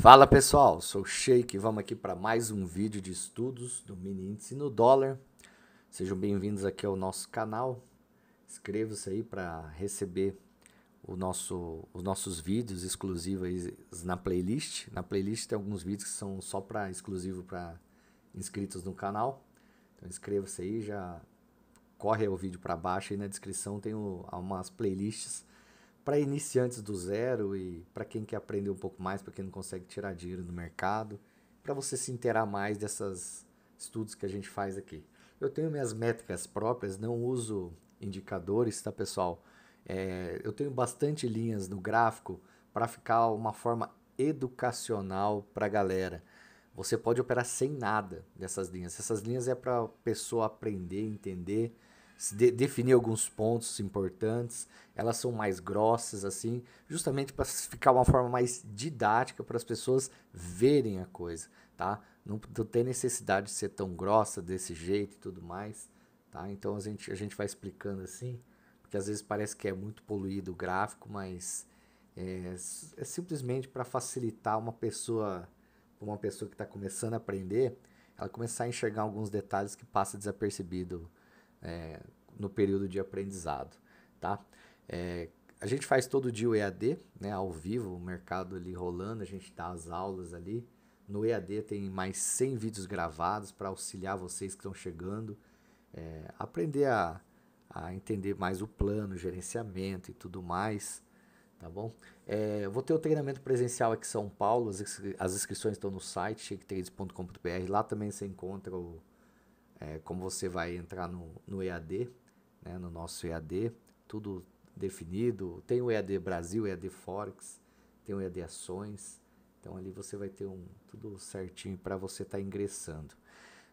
Fala pessoal, sou o Sheik e vamos aqui para mais um vídeo de estudos do mini índice no dólar. Sejam bem-vindos aqui ao nosso canal. Inscreva-se aí para receber o nosso, os nossos vídeos exclusivos na playlist. Na playlist tem alguns vídeos que são só para exclusivo para inscritos no canal. Então inscreva-se aí, já corre o vídeo para baixo e na descrição tem o, algumas playlists para iniciantes do zero e para quem quer aprender um pouco mais, para quem não consegue tirar dinheiro no mercado, para você se inteirar mais dessas estudos que a gente faz aqui. Eu tenho minhas métricas próprias, não uso indicadores, tá pessoal? É, eu tenho bastante linhas no gráfico para ficar uma forma educacional para a galera. Você pode operar sem nada dessas linhas. Essas linhas é para a pessoa aprender, entender de, definir alguns pontos importantes. Elas são mais grossas, assim, justamente para ficar uma forma mais didática para as pessoas verem a coisa, tá? Não, não tem necessidade de ser tão grossa desse jeito e tudo mais, tá? Então a gente, a gente vai explicando assim, porque às vezes parece que é muito poluído o gráfico, mas é, é simplesmente para facilitar uma pessoa, uma pessoa que está começando a aprender, ela começar a enxergar alguns detalhes que passa desapercebido é, no período de aprendizado, tá? É, a gente faz todo dia o EAD, né, ao vivo, o mercado ali rolando, a gente dá as aulas ali. No EAD tem mais 100 vídeos gravados para auxiliar vocês que estão chegando, é, aprender a, a entender mais o plano, gerenciamento e tudo mais, tá bom? É, vou ter o treinamento presencial aqui em São Paulo, as, as inscrições estão no site, shake lá também você encontra o é, como você vai entrar no, no EAD, né, no nosso EAD, tudo definido. Tem o EAD Brasil, EAD Forex, tem o EAD Ações. Então ali você vai ter um tudo certinho para você estar tá ingressando.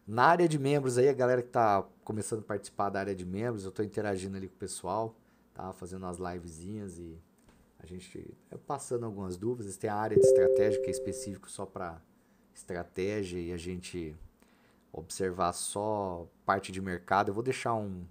Na área de membros aí, a galera que está começando a participar da área de membros, eu estou interagindo ali com o pessoal, tá? Fazendo as livezinhas e a gente é, passando algumas dúvidas. Tem a área de estratégia que é específico só para estratégia e a gente observar só parte de mercado, eu vou deixar um,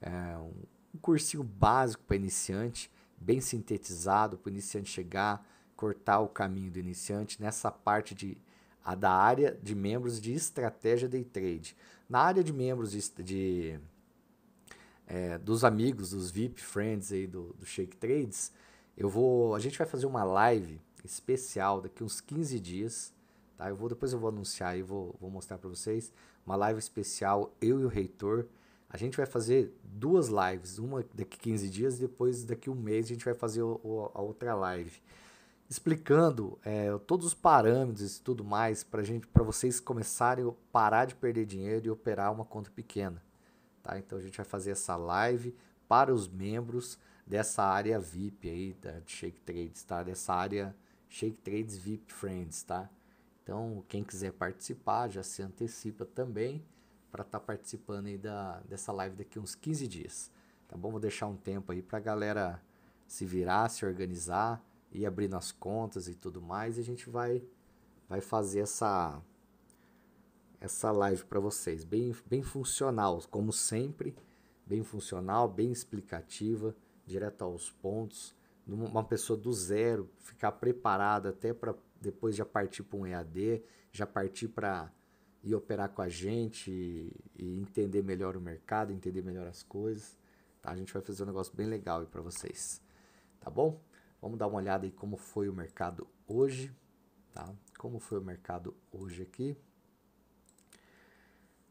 é, um cursinho básico para iniciante, bem sintetizado, para o iniciante chegar, cortar o caminho do iniciante nessa parte de, a da área de membros de estratégia day trade. Na área de membros de, de é, dos amigos, dos VIP friends aí do, do Shake Trades, eu vou, a gente vai fazer uma live especial daqui uns 15 dias Tá? Eu vou depois eu vou anunciar e vou, vou mostrar para vocês uma live especial eu e o reitor. A gente vai fazer duas lives, uma daqui 15 dias e depois daqui um mês a gente vai fazer o, o, a outra live explicando é, todos os parâmetros e tudo mais para gente, para vocês começarem a parar de perder dinheiro e operar uma conta pequena. Tá? Então a gente vai fazer essa live para os membros dessa área VIP aí da Shake Trades, tá? Dessa área Shake Trades VIP Friends, tá? Então, quem quiser participar, já se antecipa também para estar tá participando aí da, dessa live daqui uns 15 dias. Tá bom? Vou deixar um tempo aí para a galera se virar, se organizar, ir abrindo as contas e tudo mais. E a gente vai, vai fazer essa, essa live para vocês. Bem, bem funcional, como sempre. Bem funcional, bem explicativa, direto aos pontos. Uma pessoa do zero ficar preparada até para depois já partir para um EAD, já partir para ir operar com a gente e, e, entender melhor o mercado, entender melhor as coisas. Tá? A gente vai fazer um negócio bem legal aí para vocês, tá bom? Vamos dar uma olhada aí como foi o mercado hoje, tá? Como foi o mercado hoje aqui?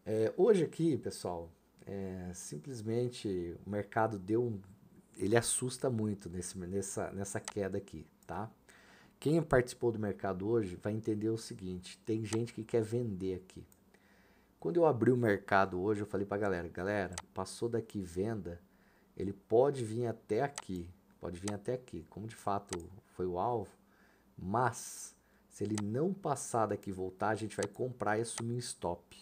É, hoje aqui, pessoal, é, simplesmente o mercado deu um, ele assusta muito nesse, nessa, nessa queda aqui, tá? Quem participou do mercado hoje vai entender o seguinte: tem gente que quer vender aqui. Quando eu abri o mercado hoje, eu falei para galera: galera, passou daqui venda, ele pode vir até aqui, pode vir até aqui, como de fato foi o alvo, mas se ele não passar daqui e voltar, a gente vai comprar e assumir stop.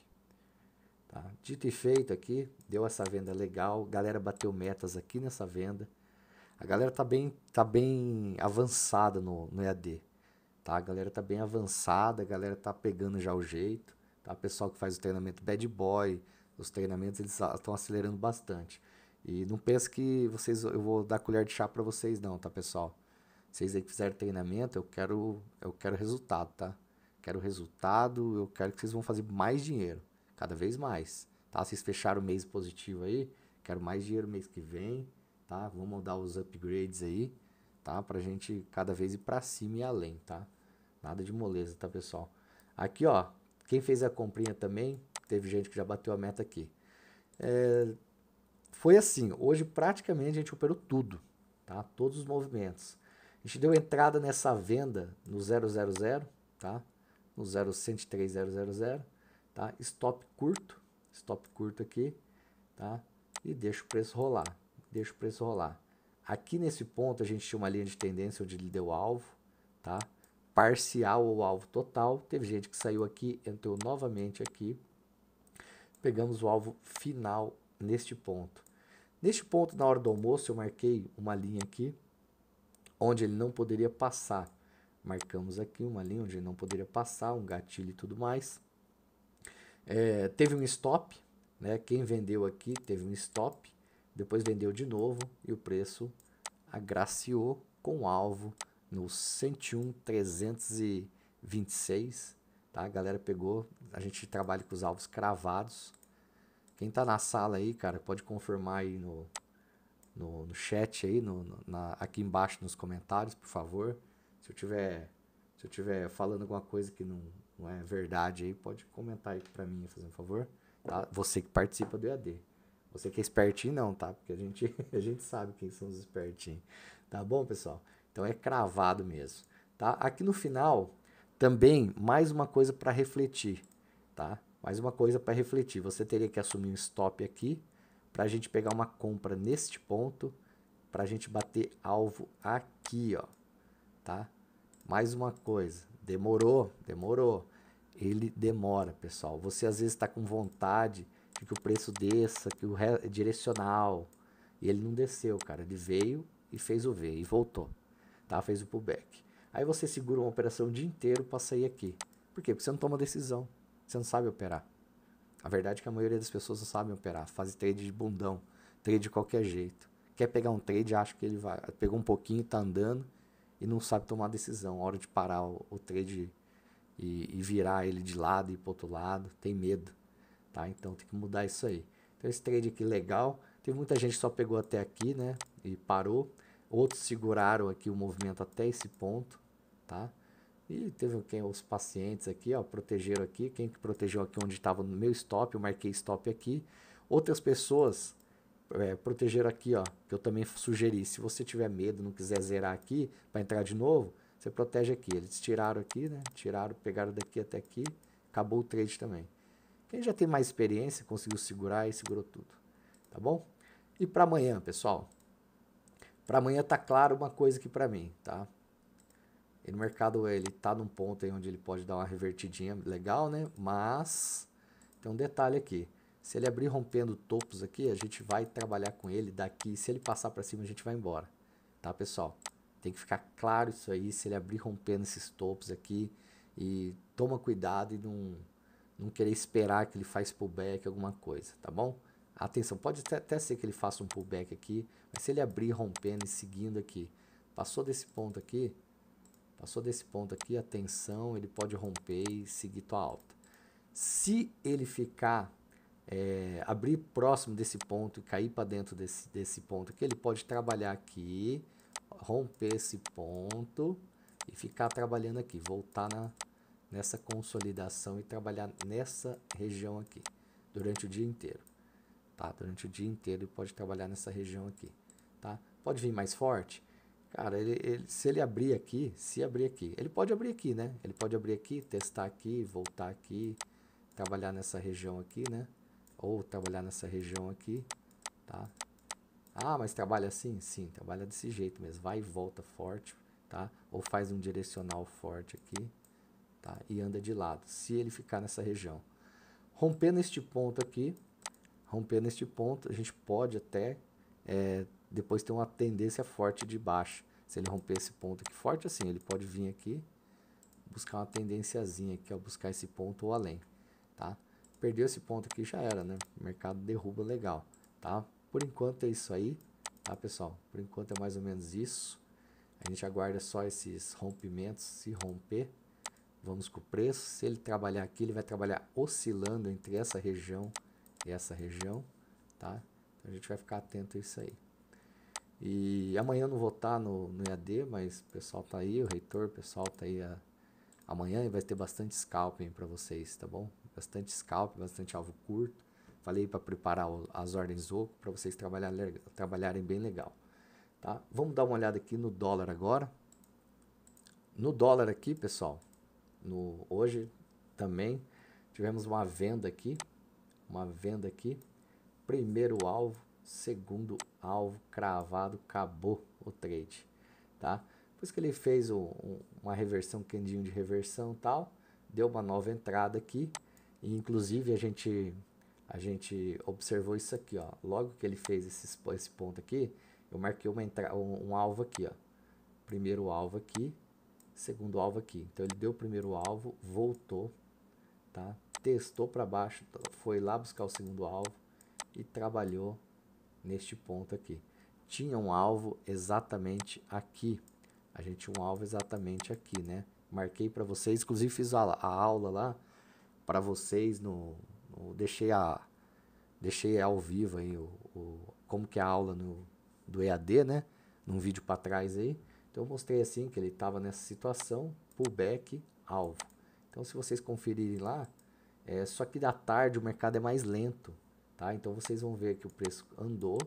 Tá? Dito e feito aqui, deu essa venda legal, galera bateu metas aqui nessa venda. A galera tá bem, tá bem avançada no, no EAD. Tá? A galera tá bem avançada, a galera tá pegando já o jeito. Tá? O pessoal que faz o treinamento bad boy, os treinamentos eles estão acelerando bastante. E não pense que vocês eu vou dar colher de chá para vocês não, tá, pessoal? Vocês aí que fizeram treinamento, eu quero eu quero resultado, tá? Quero resultado, eu quero que vocês vão fazer mais dinheiro, cada vez mais, tá? Vocês fecharam o mês positivo aí, quero mais dinheiro mês que vem, tá? Vamos dar os upgrades aí, tá? Pra gente cada vez ir para cima e além, tá? Nada de moleza, tá, pessoal? Aqui, ó, quem fez a comprinha também, teve gente que já bateu a meta aqui. É, foi assim, hoje praticamente a gente operou tudo, tá? Todos os movimentos. A gente deu entrada nessa venda no 000, tá? No 0103000, tá? Stop curto, stop curto aqui, tá? E deixa o preço rolar deixa o preço rolar. Aqui nesse ponto a gente tinha uma linha de tendência onde ele deu alvo, tá? Parcial ou alvo total. Teve gente que saiu aqui, entrou novamente aqui. Pegamos o alvo final neste ponto. Neste ponto, na hora do almoço, eu marquei uma linha aqui, onde ele não poderia passar. Marcamos aqui uma linha onde ele não poderia passar, um gatilho e tudo mais. É, teve um stop, né? Quem vendeu aqui teve um stop. Depois vendeu de novo e o preço agraciou com o alvo no 101,326. Tá? A galera pegou, a gente trabalha com os alvos cravados. Quem tá na sala aí, cara, pode confirmar aí no, no, no chat aí, no, na, aqui embaixo nos comentários, por favor. Se eu tiver, se eu tiver falando alguma coisa que não, não é verdade aí, pode comentar aí para mim, fazendo um favor. Tá? Você que participa do EAD. Você que é espertinho, não, tá? Porque a gente, a gente sabe quem são os espertinhos. Tá bom, pessoal? Então é cravado mesmo. Tá? Aqui no final, também mais uma coisa para refletir. Tá? Mais uma coisa para refletir. Você teria que assumir um stop aqui para a gente pegar uma compra neste ponto para a gente bater alvo aqui, ó, tá? Mais uma coisa, demorou, demorou. Ele demora, pessoal. Você às vezes está com vontade que o preço desça, que o re... É direcional. E ele não desceu, cara. Ele veio e fez o V e voltou. Tá? Fez o pullback. Aí você segura uma operação o dia inteiro para sair aqui. Por quê? Porque você não toma decisão. Você não sabe operar. A verdade é que a maioria das pessoas não sabe operar. Faz trade de bundão, trade de qualquer jeito. Quer pegar um trade, acha que ele vai. Pegou um pouquinho, tá andando e não sabe tomar decisão. hora de parar o, o trade e, e virar ele de lado e pro outro lado, tem medo tá? Então tem que mudar isso aí. Então esse trade aqui legal, teve muita gente que só pegou até aqui, né, e parou. Outros seguraram aqui o movimento até esse ponto, tá? E teve quem, os pacientes aqui, ó, protegeram aqui, quem que protegeu aqui onde estava no meu stop, eu marquei stop aqui. Outras pessoas é, protegeram aqui, ó, que eu também sugeri, se você tiver medo, não quiser zerar aqui para entrar de novo, você protege aqui. Eles tiraram aqui, né? Tiraram, pegaram daqui até aqui, acabou o trade também. Quem já tem mais experiência conseguiu segurar e segurou tudo, tá bom? E para amanhã, pessoal, para amanhã tá claro uma coisa aqui para mim, tá? E no mercado ele tá num ponto aí onde ele pode dar uma revertidinha legal, né? Mas tem um detalhe aqui. Se ele abrir rompendo topos aqui, a gente vai trabalhar com ele daqui. Se ele passar para cima, a gente vai embora, tá, pessoal? Tem que ficar claro isso aí. Se ele abrir rompendo esses topos aqui e toma cuidado e não não querer esperar que ele faz pullback, alguma coisa, tá bom? Atenção, pode até ser que ele faça um pullback aqui, mas se ele abrir rompendo e seguindo aqui, passou desse ponto aqui, passou desse ponto aqui, atenção, ele pode romper e seguir tua alta. Se ele ficar, é, abrir próximo desse ponto e cair para dentro desse, desse ponto aqui, ele pode trabalhar aqui, romper esse ponto e ficar trabalhando aqui, voltar na, nessa consolidação e trabalhar nessa região aqui durante o dia inteiro. Tá? Durante o dia inteiro ele pode trabalhar nessa região aqui. Tá? Pode vir mais forte? Cara, ele, ele, se ele abrir aqui, se abrir aqui, ele pode abrir aqui, né? Ele pode abrir aqui, testar aqui, voltar aqui, trabalhar nessa região aqui, né? Ou trabalhar nessa região aqui, tá? Ah, mas trabalha assim? Sim, trabalha desse jeito mesmo. Vai e volta forte, tá? Ou faz um direcional forte aqui, tá? e anda de lado, se ele ficar nessa região. Rompendo este ponto aqui, rompendo este ponto, a gente pode até é, depois ter uma tendência forte de baixo. Se ele romper esse ponto aqui forte, assim, ele pode vir aqui, buscar uma tendênciazinha aqui, ó, buscar esse ponto ou além, tá? Perdeu esse ponto aqui, já era, né? O mercado derruba legal, tá? Por enquanto é isso aí, tá, pessoal? Por enquanto é mais ou menos isso. A gente aguarda só esses rompimentos, se romper, Vamos com o preço. Se ele trabalhar aqui, ele vai trabalhar oscilando entre essa região e essa região, tá? Então a gente vai ficar atento a isso aí. E amanhã eu não vou estar tá no, no EAD, mas o pessoal tá aí, o reitor, o pessoal tá aí a, amanhã e vai ter bastante scalping para vocês, tá bom? Bastante scalping, bastante alvo curto. Falei para preparar o, as ordens oco para vocês trabalhar, trabalharem bem legal, tá? Vamos dar uma olhada aqui no dólar agora. No dólar aqui, pessoal, no hoje também tivemos uma venda aqui, uma venda aqui. Primeiro alvo, segundo alvo cravado, acabou o trade, tá? Por isso que ele fez um, uma reversão, um candinho de reversão, tal, deu uma nova entrada aqui. E inclusive a gente a gente observou isso aqui, ó. Logo que ele fez esse, esse ponto aqui, eu marquei uma entra um, um alvo aqui, ó. Primeiro alvo aqui, segundo alvo aqui. Então ele deu o primeiro alvo, voltou, tá? testou para baixo, foi lá buscar o segundo alvo e trabalhou neste ponto aqui. Tinha um alvo exatamente aqui. A gente tinha um alvo exatamente aqui, né? Marquei para vocês, inclusive fiz a, a aula lá para vocês no, no, deixei a deixei é ao vivo aí o, o como que é a aula no, do EAD, né? Num vídeo para trás aí. Então eu mostrei assim que ele estava nessa situação, pullback, alvo. Então se vocês conferirem lá, é, só que da tarde o mercado é mais lento, tá? Então vocês vão ver que o preço andou,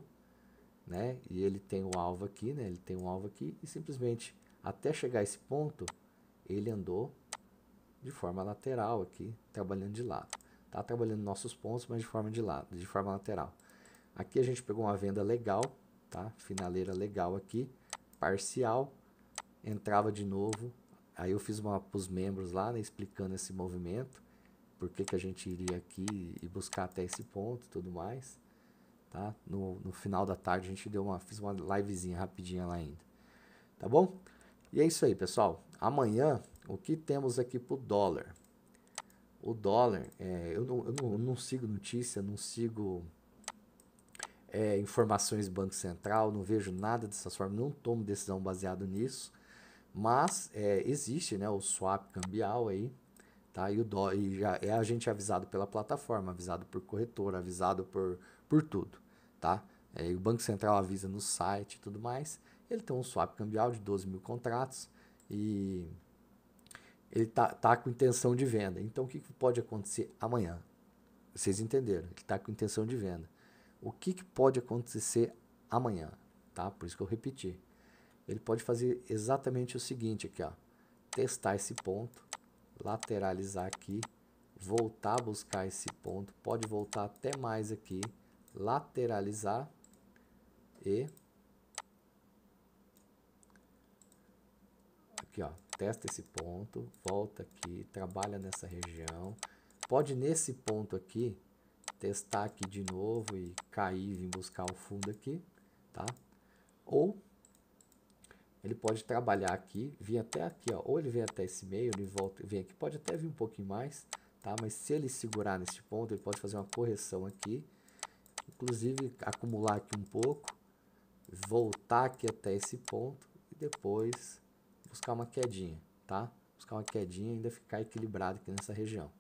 né? E ele tem o um alvo aqui, né? Ele tem um alvo aqui e simplesmente até chegar a esse ponto, ele andou de forma lateral aqui, trabalhando de lado. Tá trabalhando nossos pontos, mas de forma de lado, de forma lateral. Aqui a gente pegou uma venda legal, tá? Finaleira legal aqui, parcial, entrava de novo. Aí eu fiz uma para os membros lá, né, explicando esse movimento, por que, que a gente iria aqui e buscar até esse ponto e tudo mais. Tá? No, no final da tarde a gente deu uma, fiz uma livezinha rapidinha lá ainda. Tá bom? E é isso aí, pessoal. Amanhã, o que temos aqui pro dólar? O dólar, é, eu, não, eu, não, eu, não, sigo notícia, não sigo é, informações do Banco Central, não vejo nada dessas formas, não tomo decisão baseado nisso. Mas é, existe né, o swap cambial aí, tá? E, o dó, e já é a gente avisado pela plataforma, avisado por corretora, avisado por, por tudo, tá? É, o Banco Central avisa no site e tudo mais. Ele tem um swap cambial de 12 mil contratos e ele tá, tá com intenção de venda. Então, o que, que pode acontecer amanhã? Vocês entenderam, ele está com intenção de venda. O que, que pode acontecer amanhã? Tá? Por isso que eu repeti ele pode fazer exatamente o seguinte aqui, ó. Testar esse ponto, lateralizar aqui, voltar a buscar esse ponto, pode voltar até mais aqui, lateralizar e aqui, ó, testa esse ponto, volta aqui, trabalha nessa região. Pode nesse ponto aqui testar aqui de novo e cair e vir buscar o fundo aqui, tá? Ou ele pode trabalhar aqui, vir até aqui, ó, ou ele vem até esse meio, ele volta, vem aqui, pode até vir um pouquinho mais, tá? Mas se ele segurar nesse ponto, ele pode fazer uma correção aqui, inclusive acumular aqui um pouco, voltar aqui até esse ponto e depois buscar uma quedinha, tá? Buscar uma quedinha e ainda ficar equilibrado aqui nessa região,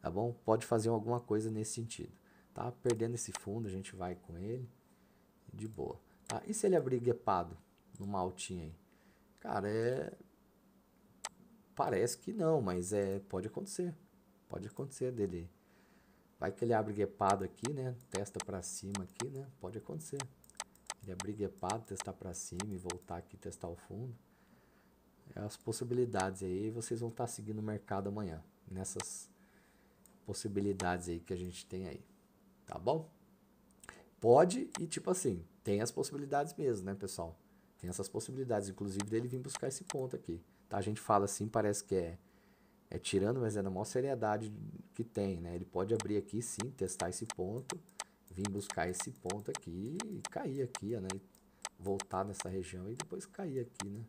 tá bom? Pode fazer alguma coisa nesse sentido, tá? Perdendo esse fundo, a gente vai com ele de boa, tá? E se ele abrir guepado? numa altinha aí. Cara, é. Parece que não, mas é pode acontecer. Pode acontecer dele. Vai que ele abre guepado aqui, né? Testa para cima aqui, né? Pode acontecer. Ele abrir guepado, testar para cima e voltar aqui testar o fundo. É as possibilidades aí, vocês vão estar tá seguindo o mercado amanhã. Nessas possibilidades aí que a gente tem aí. Tá bom? Pode e tipo assim, tem as possibilidades mesmo, né, pessoal? Tem essas possibilidades, inclusive, dele vir buscar esse ponto aqui. Tá? A gente fala assim, parece que é, é tirando, mas é na maior seriedade que tem, né? Ele pode abrir aqui sim, testar esse ponto, vir buscar esse ponto aqui e cair aqui, né? Voltar nessa região e depois cair aqui, né?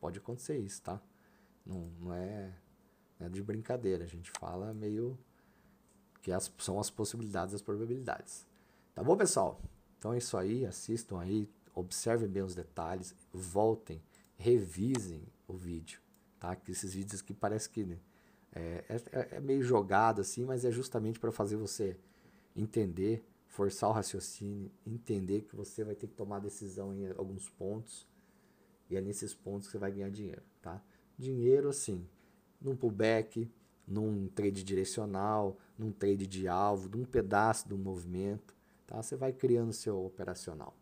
Pode acontecer isso, tá? Não, não, é, não é de brincadeira, a gente fala meio que as, são as possibilidades, as probabilidades. Tá bom, pessoal? Então é isso aí, assistam aí, observem bem os detalhes, voltem, revisem o vídeo, tá? Que esses vídeos que parece que né, é, é, é, é meio jogado assim, mas é justamente para fazer você entender, forçar o raciocínio, entender que você vai ter que tomar decisão em alguns pontos e é nesses pontos que você vai ganhar dinheiro, tá? Dinheiro assim, num pullback, num trade direcional, num trade de alvo, num pedaço do movimento, tá? Você vai criando seu operacional.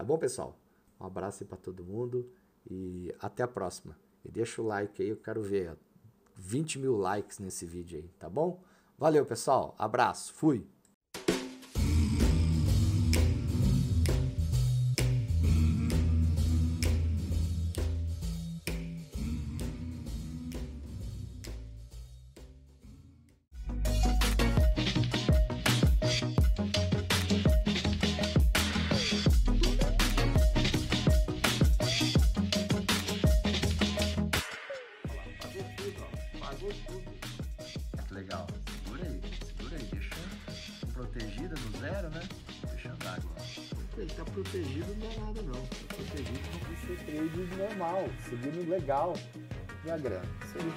Tá bom, pessoal? Um abraço aí para todo mundo e até a próxima. E deixa o like aí, eu quero ver 20 mil likes nesse vídeo aí, tá bom? Valeu, pessoal. Abraço. Fui. zero, né? Fechando a água. Ele tá protegido não é nada não. Tá protegido com o seu trade normal, seguindo legal E a grana. Seria...